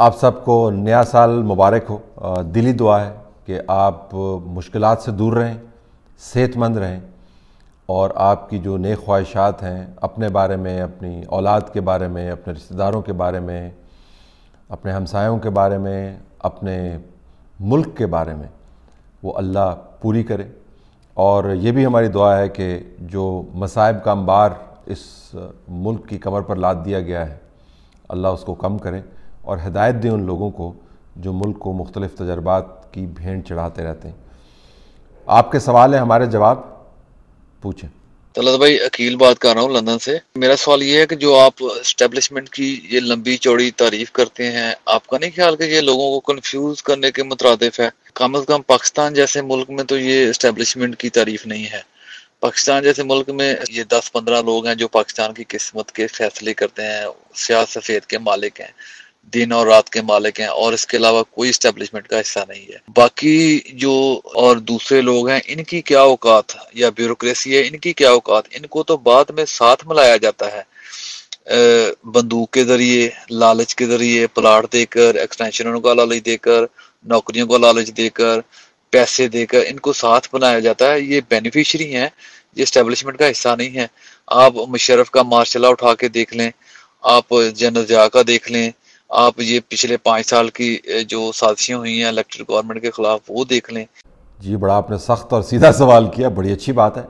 आप सबको नया साल मुबारक हो दिली दुआ है कि आप मुश्किल से दूर रहें सेहतमंद रहें और आपकी जो नए ख्वाहिशात हैं अपने बारे में अपनी औलाद के बारे में अपने रिश्तेदारों के बारे में अपने हमसायों के बारे में अपने मुल्क के बारे में वो अल्लाह पूरी करे और ये भी हमारी दुआ है कि जो मसाइब का अंबार इस मुल्क की कमर पर लाद दिया गया है अल्लाह उसको कम करें और हिदायत दें उन लोगों को जो मुल्क को मुख्तलिफ़ तजर्बात की भेंट चढ़ाते रहते हैं आपके सवाल है हमारे जवाब पूछें तलत भाई अकील बात कर रहा हूँ लंदन से मेरा सवाल ये है कि जो आप इस्टेब्लिशमेंट की ये लंबी चौड़ी तारीफ करते हैं आपका नहीं ख्याल कि ये लोगों को कंफ्यूज करने के मुतरदफ है कम अज़ कम पाकिस्तान जैसे मुल्क में तो ये इस्टेब्लिशमेंट की तारीफ नहीं है पाकिस्तान जैसे मुल्क में ये दस पंद्रह लोग हैं जो पाकिस्तान की किस्मत के फैसले करते हैं सियासत सफ़ेद के मालिक हैं दिन और रात के मालिक हैं और इसके अलावा कोई स्टेब्लिशमेंट का हिस्सा नहीं है बाकी जो और दूसरे लोग हैं इनकी क्या औकात या ब्यूरोक्रेसी है इनकी क्या औकात इनको तो बाद में साथ मिलाया जाता है बंदूक के जरिए लालच के जरिए प्लाट देकर एक्सटेंशनों का लालच देकर नौकरियों का लालच देकर पैसे देकर इनको साथ बनाया जाता है ये बेनिफिशरी हैं ये स्टेब्लिशमेंट का हिस्सा नहीं है आप मुशरफ का मार्शल उठा के देख लें आप जनरल जा का देख लें आप ये पिछले पाँच साल की जो साजिशें हुई हैं इलेक्टेड गवर्नमेंट के ख़िलाफ़ वो देख लें जी बड़ा आपने सख्त और सीधा सवाल किया बड़ी अच्छी बात है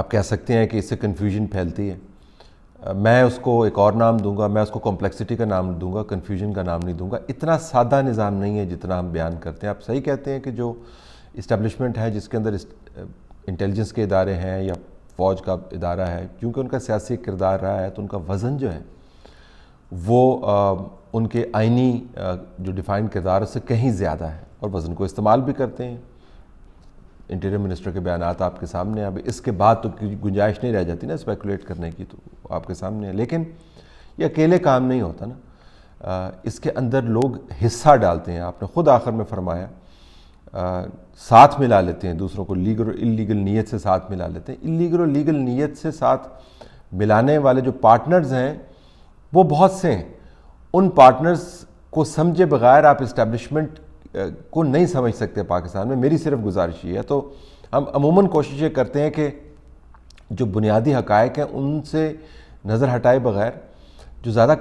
आप कह सकते हैं कि इससे कन्फ्यूजन फैलती है मैं उसको एक और नाम दूंगा मैं उसको कॉम्प्लेक्सिटी का नाम दूंगा कन्फ्यूजन का नाम नहीं दूंगा इतना सादा निज़ाम नहीं है जितना हम बयान करते हैं आप सही कहते हैं कि जो इस्टेब्लिशमेंट है जिसके अंदर इंटेलिजेंस के इदारे हैं या फ़ौज का इदारा है क्योंकि उनका सियासी किरदार रहा है तो उनका वज़न जो है वो उनके आइनी जो डिफाइंड किरदार से कहीं ज़्यादा है और वज़न को इस्तेमाल भी करते हैं इंटीरियर मिनिस्टर के बयान आपके सामने अब इसके बाद तो गुंजाइश नहीं रह जाती ना स्पेकुलेट करने की तो आपके सामने है लेकिन ये अकेले काम नहीं होता ना इसके अंदर लोग हिस्सा डालते हैं आपने ख़ुद आखिर में फरमाया आ, साथ मिला लेते हैं दूसरों को लीगल और इलीगल नीयत से साथ मिला लेते हैं इलीगल और लीगल नीयत से साथ मिलाने वाले जो पार्टनर्स हैं वो बहुत से हैं उन पार्टनर्स को समझे बगैर आप इस्टेब्लिशमेंट को नहीं समझ सकते पाकिस्तान में मेरी सिर्फ गुजारिश ये है तो हम अमूमन कोशिश ये करते हैं कि जो बुनियादी हकायक हैं उनसे नज़र हटाए बगैर जो ज़्यादा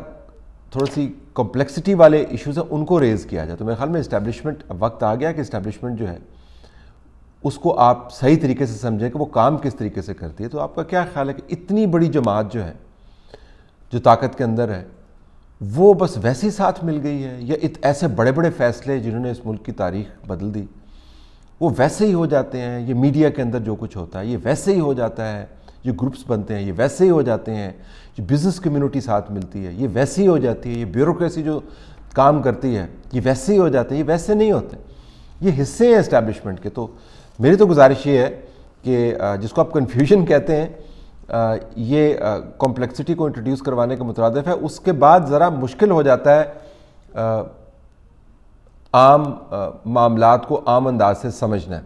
थोड़ी सी कॉम्प्लेक्सिटी वाले इश्यूज़ हैं उनको रेज़ किया जाए तो मेरे ख्याल में इस्टेब्लिशमेंट वक्त आ गया कि इस्टेब्लिशमेंट जो है उसको आप सही तरीके से समझें कि वो काम किस तरीके से करती है तो आपका क्या ख्याल है कि इतनी बड़ी जमात जो है जो ताकत के अंदर है वो बस वैसे ही साथ मिल गई है या इत ऐसे बड़े बड़े फैसले जिन्होंने इस मुल्क की तारीख बदल दी वो वैसे ही हो जाते हैं ये मीडिया के अंदर जो कुछ होता है ये वैसे ही हो जाता है ये ग्रुप्स बनते हैं ये वैसे ही हो जाते हैं जो बिज़नेस कम्युनिटी साथ मिलती है ये वैसे ही हो जाती है ये ब्यूरोसी जो काम करती है ये वैसे ही हो जाते हैं ये वैसे नहीं होते ये हिस्से हैं इस्टेब्लिशमेंट के तो मेरी तो गुजारिश ये है कि जिसको आप कन्फ्यूजन कहते हैं ये कॉम्प्लेक्सिटी को इंट्रोड्यूस करवाने के मुतरद है उसके बाद ज़रा मुश्किल हो जाता है आम मामला को आम अंदाज से समझना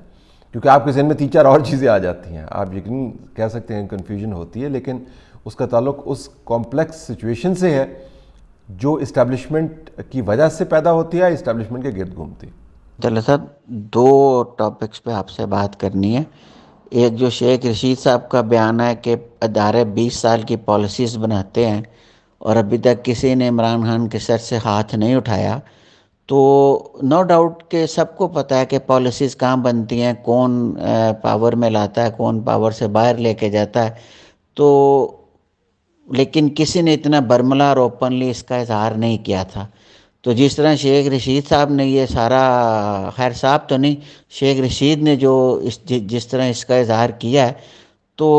क्योंकि आपके जहन में तीन चार और चीज़ें आ जाती हैं आप यकीन कह सकते हैं कन्फ्यूजन होती है लेकिन उसका ताल्लुक उस कॉम्प्लेक्स सिचुएशन से है जो इस्टेब्लिशमेंट की वजह से पैदा होती है इस्टेब्लिशमेंट के गिरद घूमती है सर दो टॉपिक्स पे आपसे बात करनी है एक जो शेख रशीद साहब का बयान है कि अदारे 20 साल की पॉलिसीज़ बनाते हैं और अभी तक किसी ने इमरान खान के सर से हाथ नहीं उठाया तो नो डाउट के सबको पता है कि पॉलिसीज़ कहाँ बनती हैं कौन पावर में लाता है कौन पावर से बाहर लेके जाता है तो लेकिन किसी ने इतना बर्मला और ओपनली इसका इजहार नहीं किया था तो जिस तरह शेख रशीद साहब ने ये सारा खैर साहब तो नहीं शेख रशीद ने जो इस जिस तरह इसका इजहार किया है तो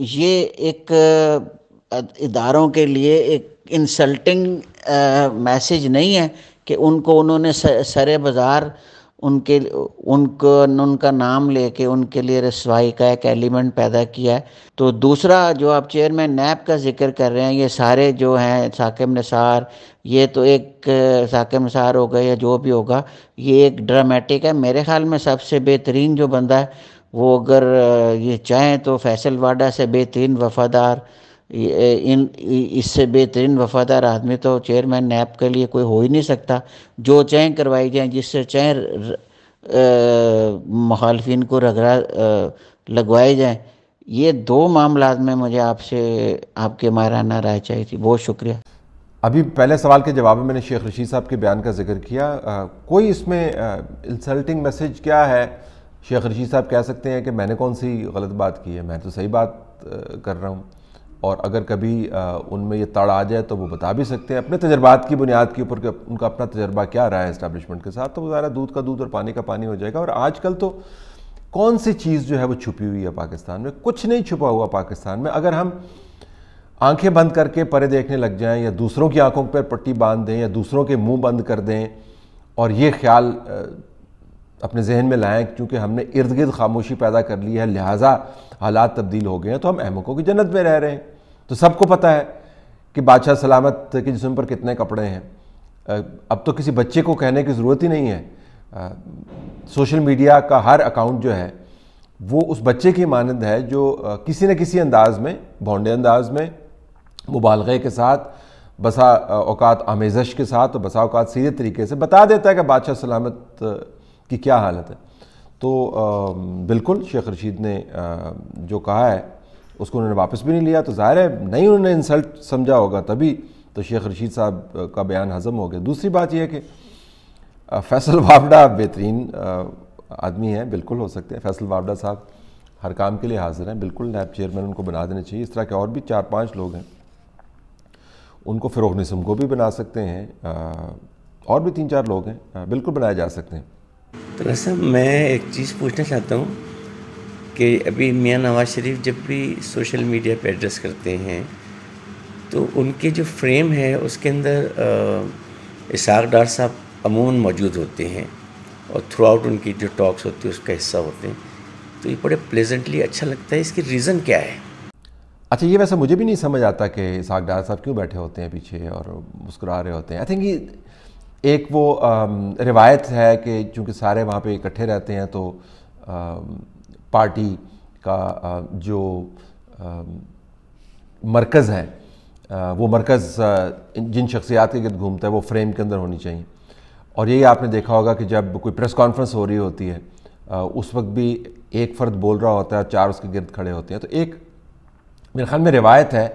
ये एक इदारों के लिए एक इंसल्टिंग मैसेज नहीं है कि उनको उन्होंने सरे बाज़ार उनके उनको उनका नाम लेके उनके लिए रसवाई का एक एलिमेंट पैदा किया है तो दूसरा जो आप चेयरमैन नैब का जिक्र कर रहे हैं ये सारे जो हैं साकिब नसार ये तो एक साकिब निसार हो गए या जो भी होगा ये एक ड्रामेटिक है मेरे ख्याल में सबसे बेहतरीन जो बंदा है वो अगर ये चाहें तो फैसल वाडा से बेहतरीन वफादार इन इससे बेहतरीन वफादार आदमी तो चेयरमैन नैब के लिए कोई हो ही नहीं सकता जो चैं करवाई जाए जिससे चैं मुखालफन को रगड़ा लगवाए जाएँ ये दो मामला में मुझे आपसे आपके माराना राय चाहिए थी बहुत शुक्रिया अभी पहले सवाल के जवाब में मैंने शेख रशीद साहब के बयान का जिक्र किया आ, कोई इसमें इंसल्टिंग मैसेज क्या है शेख रशीद साहब कह सकते हैं कि मैंने कौन सी गलत बात की है मैं तो सही बात आ, कर रहा हूँ और अगर कभी उनमें ये ताड़ आ जाए तो वो बता भी सकते हैं अपने तजर्बात की बुनियाद के ऊपर उनका अपना तजर्बा क्या रहा है इस्टेब्लिशमेंट के साथ तो वो ज़्यादा दूध का दूध और पानी का पानी हो जाएगा और आजकल तो कौन सी चीज़ जो है वो छुपी हुई है पाकिस्तान में कुछ नहीं छुपा हुआ पाकिस्तान में अगर हम आंखें बंद करके परे देखने लग जाएं या दूसरों की आंखों पर पट्टी बांध दें या दूसरों के मुंह बंद कर दें और ये ख्याल अपने जहन में लाएँ क्योंकि हमने इर्द गिर्द खामोशी पैदा कर ली है लिहाजा हालात तब्दील हो गए हैं तो हम अहमकों की जन्नत में रह रहे हैं तो सबको पता है कि बादशाह सलामत के जिसम पर कितने कपड़े हैं अब तो किसी बच्चे को कहने की ज़रूरत ही नहीं है आ, सोशल मीडिया का हर अकाउंट जो है वो उस बच्चे की मानंद है जो आ, किसी न किसी अंदाज में भोंडे अंदाज में मुबालगे के साथ बसा औकात आमेजश के साथ और बसा अवत सीधे तरीके से बता देता है कि बादशाह सलामत की क्या हालत है तो बिल्कुल शेख रशीद ने जो कहा है उसको उन्होंने वापस भी नहीं लिया तो ज़ाहिर है नहीं उन्होंने इंसल्ट समझा होगा तभी तो शेख रशीद साहब का बयान हज़म हो गया दूसरी बात यह है कि फैसल वावडा बेहतरीन आदमी है बिल्कुल हो सकते हैं फैसल वावडा साहब हर काम के लिए हाजिर हैं बिल्कुल नैब चेयरमैन उनको बना देना चाहिए इस तरह के और भी चार पाँच लोग हैं उनको फ़िरोग निसम को भी बना सकते हैं और भी तीन चार लोग हैं बिल्कुल बनाए जा सकते हैं तो साहब मैं एक चीज़ पूछना चाहता हूँ कि अभी मियाँ नवाज शरीफ जब भी सोशल मीडिया पे एड्रेस करते हैं तो उनके जो फ्रेम है उसके अंदर इसाक डार साहब अमूमन मौजूद होते हैं और थ्रू आउट उनकी जो टॉक्स होती है उसका हिस्सा होते हैं तो ये बड़े प्लेजेंटली अच्छा लगता है इसकी रीज़न क्या है अच्छा ये वैसे मुझे भी नहीं समझ आता कि इसाक डार साहब क्यों बैठे होते हैं पीछे और मुस्कुरा रहे होते हैं आई थिंक एक वो रिवायत है कि चूँकि सारे वहाँ पे इकट्ठे रहते हैं तो पार्टी का जो मरकज़ है वो मरकज़ जिन शख्सियात के गर्द घूमता है वो फ्रेम के अंदर होनी चाहिए और यही आपने देखा होगा कि जब कोई प्रेस कॉन्फ्रेंस हो रही होती है उस वक्त भी एक फ़र्द बोल रहा होता है और चार उसके गिरद खड़े होते हैं तो एक मेरे ख्याल में रिवायत है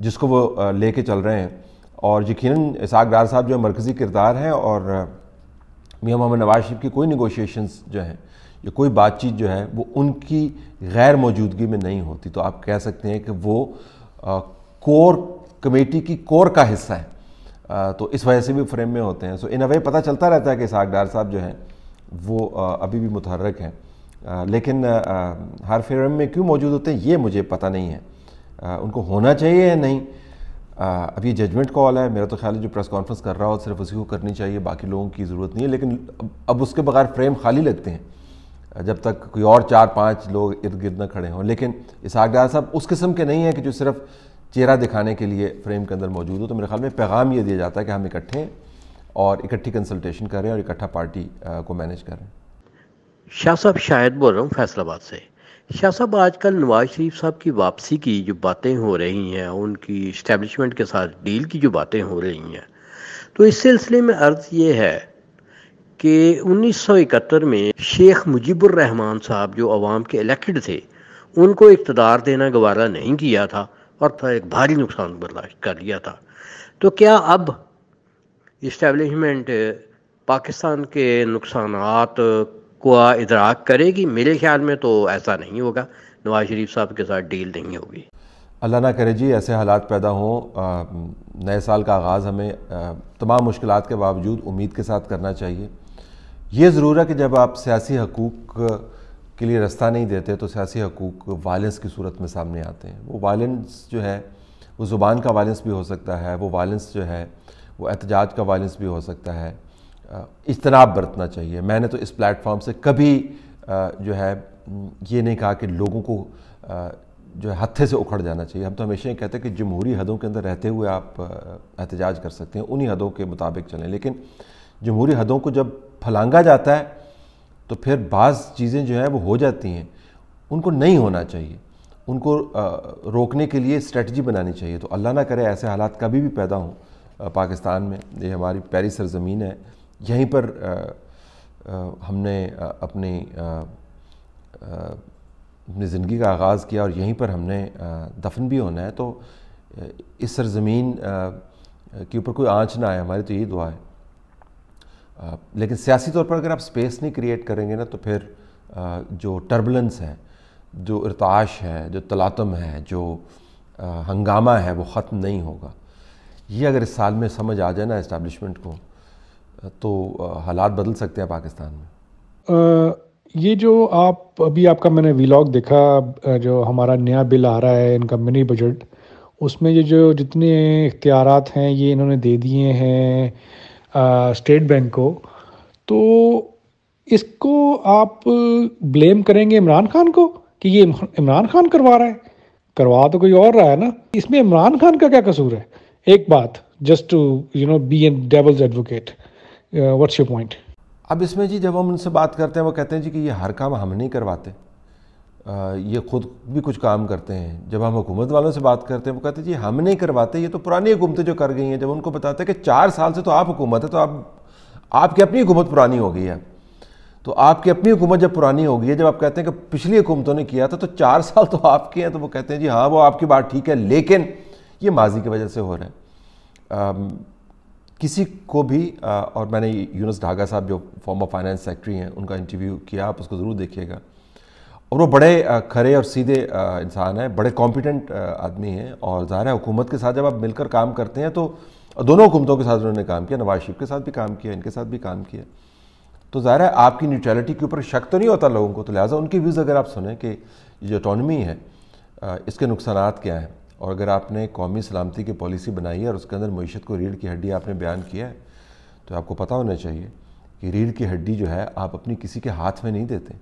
जिसको वो लेके चल रहे हैं और यकीन इसाक डार साहब जो है मरकज़ी किरदार हैं और मियाँ मोहम्मद नवाज शरीफ की कोई निगोशिएशंस जो हैं या कोई बातचीत जो है वो उनकी गैर मौजूदगी में नहीं होती तो आप कह सकते हैं कि वो आ, कोर कमेटी की कोर का हिस्सा है आ, तो इस वजह से भी फ्रेम में होते हैं सो इन अ वे पता चलता रहता है कि इसाक डार साहब जो हैं वो आ, अभी भी मुतहरक हैं लेकिन हर फ्रेम में क्यों मौजूद होते हैं ये मुझे पता नहीं है उनको होना चाहिए या नहीं अब ये जजमेंट कॉल है मेरा तो ख्याल है जो प्रेस कॉन्फ्रेंस कर रहा हो सिर्फ उसी को करनी चाहिए बाकी लोगों की ज़रूरत नहीं है लेकिन अब उसके बगैर फ्रेम खाली लगते हैं जब तक कोई और चार पांच लोग इर्द गिर्द न खड़े हों लेकिन इसहाक डार साहब उस किस्म के नहीं हैं कि जो सिर्फ चेहरा दिखाने के लिए फ्रेम के अंदर मौजूद हो तो मेरे ख्याल में पैगाम ये दिया जाता है कि हम इकट्ठे हैं और इकट्ठी कंसल्टेशन करें और इकट्ठा पार्टी को मैनेज करें शाह साहब शायद बोल रहा हूँ फैसलाबाद से शाह साहब आजकल नवाज शरीफ साहब की वापसी की जो बातें हो रही हैं उनकी इस्टेब्लिशमेंट के साथ डील की जो बातें हो रही हैं तो इस सिलसिले में अर्ज़ ये है कि 1971 में शेख मुजीबुर रहमान साहब जो अवाम के इलेक्टेड थे उनको इकतदार देना गवारा नहीं किया था और था एक भारी नुकसान बर्दाश्त कर लिया था तो क्या अब इस्टेब्लिशमेंट पाकिस्तान के नुकसान को इधराक करेगी मेरे ख्याल में तो ऐसा नहीं होगा नवाज शरीफ साहब के साथ डील नहीं होगी अल्लाह ना करे जी ऐसे हालात पैदा हों नए साल का आगाज़ हमें तमाम मुश्किल के बावजूद उम्मीद के साथ करना चाहिए ये ज़रूर है कि जब आप सियासी हकूक़ के लिए रास्ता नहीं देते तो सियासी हकूक़ वायलेंस की सूरत में सामने आते हैं वो वायलेंस जो है वो ज़ुबान का वायलेंस भी हो सकता है वो वायलेंस जो है वो एहतजाज का वायलेंस भी हो सकता है इजतनाब बरतना चाहिए मैंने तो इस प्लेटफॉर्म से कभी जो है ये नहीं कहा कि लोगों को जो है हत्थे से उखड़ जाना चाहिए हम तो हमेशा ही कहते हैं कि जमहूरी हदों के अंदर रहते हुए आप एहतजाज कर सकते हैं उन्हीं हदों के मुताबिक चलें लेकिन जमहूरी हदों को जब फलांगा जाता है तो फिर बाज़ चीज़ें जो हैं वो हो जाती हैं उनको नहीं होना चाहिए उनको रोकने के लिए स्ट्रेटजी बनानी चाहिए तो अल्लाह ना करे ऐसे हालात कभी भी पैदा हों पाकिस्तान में ये हमारी प्यारी सरजमीन है यहीं पर आ, आ, हमने अपनी अपनी ज़िंदगी का आगाज़ किया और यहीं पर हमने दफन भी होना है तो इस सरजमीन के ऊपर कोई आँच ना आए हमारी तो यही दुआ है आ, लेकिन सियासी तौर पर अगर आप स्पेस नहीं क्रिएट करेंगे ना तो फिर आ, जो टर्बुलेंस है जो इरताश है जो तलातम है जो आ, हंगामा है वो ख़त्म नहीं होगा ये अगर इस साल में समझ आ जाए ना इस्टेबलिशमेंट को तो हालात बदल सकते हैं पाकिस्तान में आ, ये जो आप अभी आपका मैंने वीलॉग देखा जो हमारा नया बिल आ रहा है इनका मिनी बजट उसमें ये जो जितने इख्तियार हैं ये इन्होंने दे दिए हैं स्टेट बैंक को तो इसको आप ब्लेम करेंगे इमरान खान को कि ये इमरान खान करवा रहा है करवा तो कोई और रहा है ना इसमें इमरान खान का क्या कसूर है एक बात just to you know be an devil's advocate what's your point अब इसमें जी जब हम उनसे बात करते हैं वो कहते हैं जी कि ये हर काम हम नहीं करवाते ये खुद भी कुछ काम करते हैं जब हम हुकूमत वालों से बात करते हैं वो कहते हैं जी हम नहीं करवाते ये तो पुरानी हुकूमतें जो कर गई हैं जब उनको बताते हैं कि चार साल से तो आप हुकूमत है तो आप आपकी अपनी हुकूमत पुरानी हो गई है तो आपकी अपनी हुकूमत जब पुरानी हो गई है जब आप कहते हैं कि पिछली हुकूमतों ने किया था तो चार साल तो आपके हैं तो वो कहते हैं जी हाँ वो आपकी बात ठीक है लेकिन ये माजी की वजह से हो रहा है किसी को भी और मैंने यूनस ढागा साहब जो फॉर्मर फाइनेंस सेक्रेटरी हैं उनका इंटरव्यू किया आप उसको ज़रूर देखिएगा और वो बड़े खरे और सीधे इंसान हैं बड़े कॉम्पिटेंट आदमी हैं और ज़ाहिर है हुकूमत के साथ जब आप मिलकर काम करते हैं तो दोनों हुकूमतों के साथ उन्होंने काम किया नवाज शरीफ के साथ भी काम किया इनके साथ भी काम किया तो ज़ाहिर है आपकी न्यूट्रलिटी के ऊपर शक तो नहीं होता लोगों को तो लिहाजा उनके व्यूज़ अगर आप सुने कि ये जो अटोनमी है इसके नुकसान क्या हैं और अगर आपने कौमी सलामती की पॉलिसी बनाई है और उसके अंदर मीशत को रीढ़ की हड्डी आपने बयान किया है तो आपको पता होना चाहिए कि रीढ़ की हड्डी जो है आप अपनी किसी के हाथ में नहीं देते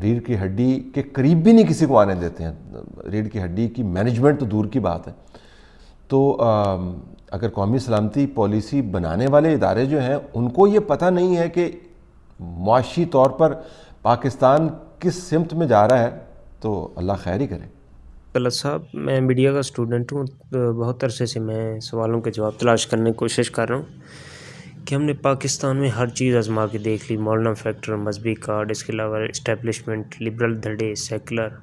रीढ़ की हड्डी के करीब भी नहीं किसी को आने देते हैं रीढ़ की हड्डी की मैनेजमेंट तो दूर की बात है तो आ, अगर कौमी सलामती पॉलिसी बनाने वाले इदारे जो हैं उनको ये पता नहीं है कि माशी तौर पर पाकिस्तान किस सिमत में जा रहा है तो अल्लाह खैर ही करे कलर साहब मैं मीडिया का स्टूडेंट हूँ तो बहुत अरसे से मैं सवालों के जवाब तलाश करने की कोशिश कर रहा हूँ कि हमने पाकिस्तान में हर चीज़ आजमा के देख ली मॉडर्न फैक्टर मजहबी कार्ड इसके अलावा इस्टेबलिशमेंट लिबरल धड़े सेकुलर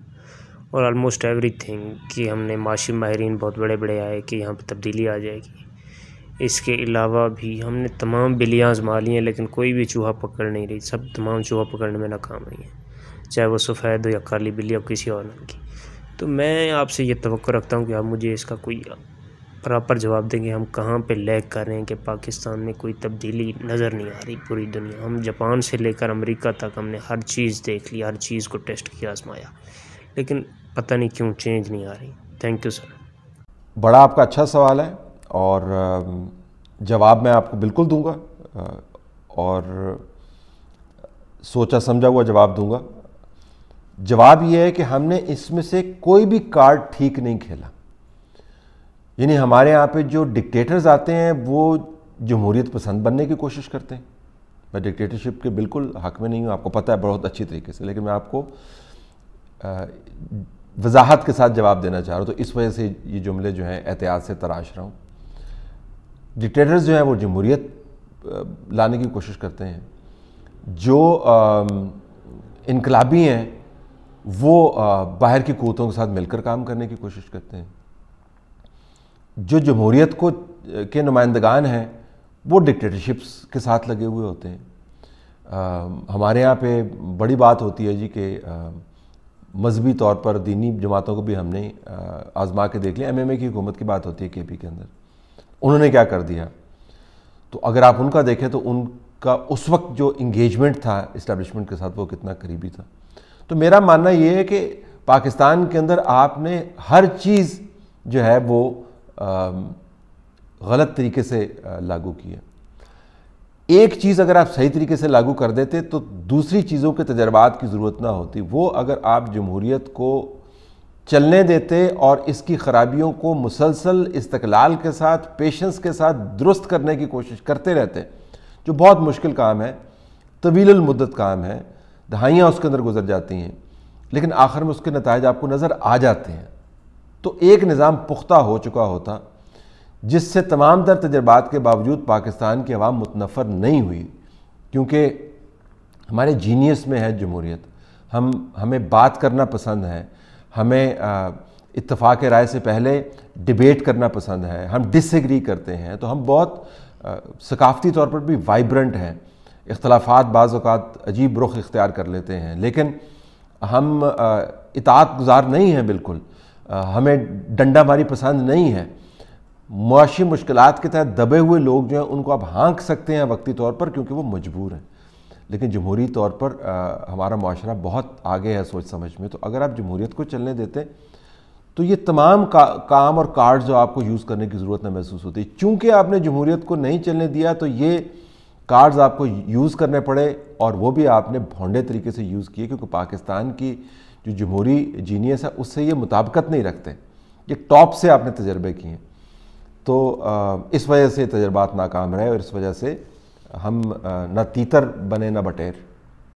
और आलमोस्ट एवरी थिंग कि हमने माशी माहरीन बहुत बड़े बड़े आए कि यहाँ पर तब्दीली आ जाएगी इसके अलावा भी हमने तमाम बिलियाँ आजमा ली हैं लेकिन कोई भी चूहा पकड़ नहीं रही सब तमाम चूहा पकड़ने में नाकाम रही हैं चाहे वो सफ़ेद हो या काली बिल्ली हो किसी और नाम की तो मैं आपसे ये तो रखता हूँ कि आप मुझे इसका कोई प्रॉपर जवाब देंगे हम कहाँ पे लैग कर रहे हैं कि पाकिस्तान में कोई तब्दीली नज़र नहीं आ रही पूरी दुनिया हम जापान से लेकर अमेरिका तक हमने हर चीज़ देख ली हर चीज़ को टेस्ट किया आजमाया लेकिन पता नहीं क्यों चेंज नहीं आ रही थैंक यू सर बड़ा आपका अच्छा सवाल है और जवाब मैं आपको बिल्कुल दूंगा और सोचा समझा हुआ जवाब दूंगा जवाब यह है कि हमने इसमें से कोई भी कार्ड ठीक नहीं खेला यानी हमारे यहाँ पे जो डिक्टेटर्स आते हैं वो जमहूरीत पसंद बनने की कोशिश करते हैं मैं डिक्टेटरशिप के बिल्कुल हक में नहीं हूँ आपको पता है बहुत अच्छी तरीके से लेकिन मैं आपको वजाहत के साथ जवाब देना चाह रहा हूँ तो इस वजह से ये जुमले जो हैं एहतियात से तराश रहा हूँ डिक्टेटर्स जो हैं वो जमहूरीत लाने की कोशिश करते हैं जो इनकलाबी हैं वो बाहर की कुतों के साथ मिलकर काम करने की कोशिश करते हैं जो जमहूरीत को के नुमाइंदगान हैं वो डिक्टेटरशिप्स के साथ लगे हुए होते हैं आ, हमारे यहाँ पे बड़ी बात होती है जी कि मजहबी तौर पर दीनी जमातों को भी हमने आजमा के देख लिया एमएमए की हुकूमत की बात होती है केपी के अंदर उन्होंने क्या कर दिया तो अगर आप उनका देखें तो उनका उस वक्त जो इंगेजमेंट था इस्टेब्लिशमेंट के साथ वो कितना करीबी था तो मेरा मानना ये है कि पाकिस्तान के अंदर आपने हर चीज़ जो है वो गलत तरीके से लागू की है एक चीज़ अगर आप सही तरीके से लागू कर देते तो दूसरी चीज़ों के तजर्बात की ज़रूरत ना होती वो अगर आप जमहूरीत को चलने देते और इसकी ख़राबियों को मुसलसल इस्तलाल के साथ पेशेंस के साथ दुरुस्त करने की कोशिश करते रहते जो बहुत मुश्किल काम है तवीलमदत काम है दहाइयाँ उसके अंदर गुजर जाती हैं लेकिन आखिर में उसके नतज आपको नज़र आ जाते हैं तो एक निज़ाम पुख्ता हो चुका होता जिससे तमाम तर तजर्बात के बावजूद पाकिस्तान की आवाम मुतनफ़र नहीं हुई क्योंकि हमारे जीनियस में है जमहूरीत हम हमें बात करना पसंद है हमें इतफ़ाक़ राय से पहले डिबेट करना पसंद है हम डिसग्री करते हैं तो हम बहुत सकाफ़ती तौर पर भी वाइब्रेंट हैं इख्लाफा बाज़ात अजीब रुख इख्तियार कर लेते हैं लेकिन हम इतात गुजार नहीं हैं बिल्कुल हमें डंडा मारी पसंद नहीं है मुशी मुश्किल के तहत दबे हुए लोग जो हैं उनको आप हाँक सकते हैं वक्ती तौर पर क्योंकि वो मजबूर हैं लेकिन जमहूरी तौर पर आ, हमारा माशरा बहुत आगे है सोच समझ में तो अगर आप जमहूरीत को चलने देते तो ये तमाम का, काम और कार्ड जो आपको यूज़ करने की ज़रूरत ना महसूस होती चूँकि आपने जमहूरीत को नहीं चलने दिया तो ये कार्ड्स आपको यूज़ करने पड़े और वो भी आपने भोंडे तरीके से यूज़ किए क्योंकि पाकिस्तान की जो जमहूरी जीनियस है उससे ये मुताबकत नहीं रखते ये टॉप से आपने तजर्बे किए तो इस वजह से तजर्बात नाकाम रहे और इस वजह से हम ना तीतर बने ना बटेर